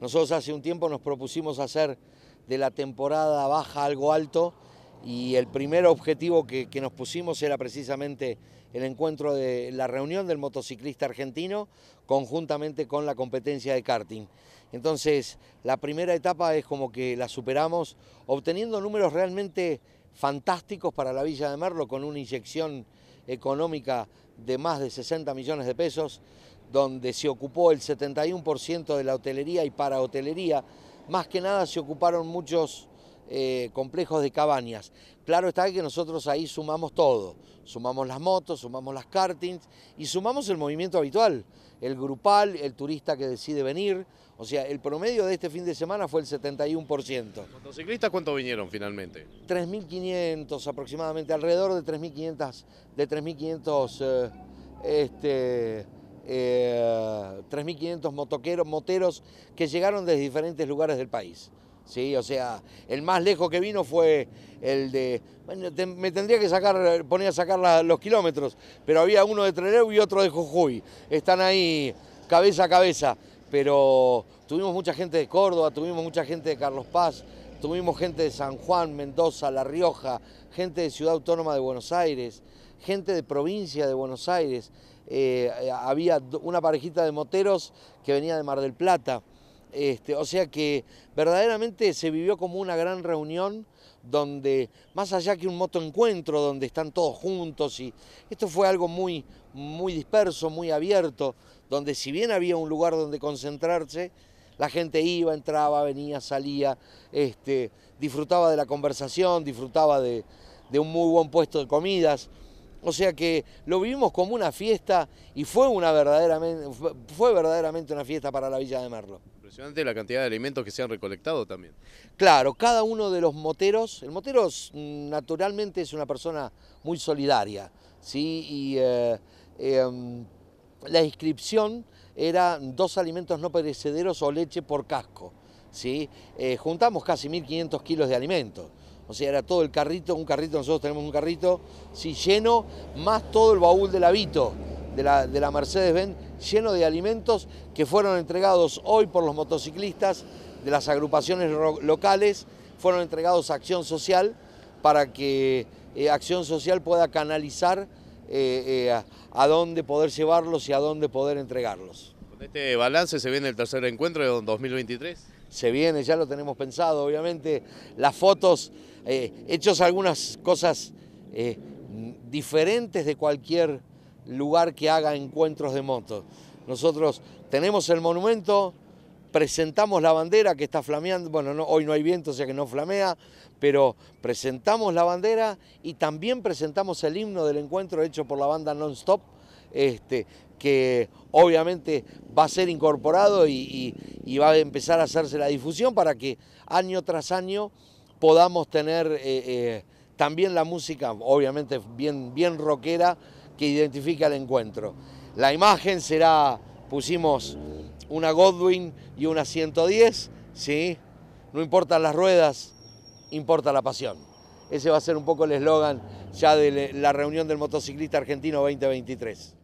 Nosotros hace un tiempo nos propusimos hacer de la temporada baja algo alto y el primer objetivo que, nos pusimos era precisamente el encuentro de la reunión del motociclista argentino conjuntamente con la competencia de karting. Entonces, la primera etapa es como que la superamos obteniendo números realmente fantásticos para la Villa de Merlo con una inyección económica de más de 60 millones de pesos donde se ocupó el 71% de la hotelería y para hotelería, más que nada se ocuparon muchos eh, complejos de cabañas. Claro está que nosotros ahí sumamos todo, sumamos las motos, sumamos las kartings y sumamos el movimiento habitual, el grupal, el turista que decide venir, o sea, el promedio de este fin de semana fue el 71%. ¿Motociclistas cuánto vinieron finalmente? 3.500 aproximadamente, alrededor de 3.500 de eh, este, 3.500 eh, motoqueros, moteros que llegaron desde diferentes lugares del país. ¿sí? O sea, el más lejos que vino fue el de... Bueno, me tendría que sacar, ponía a sacar los kilómetros, pero había uno de Trelew y otro de Jujuy. Están ahí cabeza a cabeza, pero tuvimos mucha gente de Córdoba, tuvimos mucha gente de Carlos Paz, Tuvimos gente de San Juan, Mendoza, La Rioja, gente de Ciudad Autónoma de Buenos Aires, gente de provincia de Buenos Aires. Eh, eh, había una parejita de moteros que venía de Mar del Plata. Este, o sea que verdaderamente se vivió como una gran reunión donde, más allá que un moto encuentro donde están todos juntos y esto fue algo muy, muy disperso, muy abierto, donde si bien había un lugar donde concentrarse, la gente iba, entraba, venía, salía, este, disfrutaba de la conversación, disfrutaba de, un muy buen puesto de comidas. O sea que lo vivimos como una fiesta y fue, una verdaderamente, fue verdaderamente una fiesta para la Villa de Merlo. Impresionante la cantidad de alimentos que se han recolectado también. Claro, cada uno de los moteros, el motero naturalmente es una persona muy solidaria, ¿sí? Y eh, em, la inscripción era dos alimentos no perecederos o leche por casco. ¿sí? Eh, juntamos casi 1.500 kilos de alimentos. O sea, era todo el carrito, un carrito, nosotros tenemos un carrito, lleno, más todo el baúl del hábito de la, Mercedes-Benz, lleno de alimentos que fueron entregados hoy por los motociclistas de las agrupaciones locales, fueron entregados a Acción Social para que eh, Acción Social pueda canalizar eh, eh, a, dónde poder llevarlos y a dónde poder entregarlos. Con este balance se viene el tercer encuentro de 2023 se viene, ya lo tenemos pensado, obviamente. Las fotos, eh, hechos algunas cosas diferentes de cualquier lugar que haga encuentros de motos. Nosotros tenemos el monumento, presentamos la bandera que está flameando, bueno, no, hoy no hay viento, o sea que no flamea, pero presentamos la bandera y también presentamos el himno del encuentro hecho por la banda Nonstop, este, que obviamente va a ser incorporado y, va a empezar a hacerse la difusión para que año tras año podamos tener eh, eh, también la música, obviamente bien, bien rockera, que identifica el encuentro. La imagen será, pusimos una Godwin y una 110, ¿sí? No importan las ruedas, importa la pasión. Ese va a ser un poco el eslogan ya de la reunión del motociclista argentino 2023.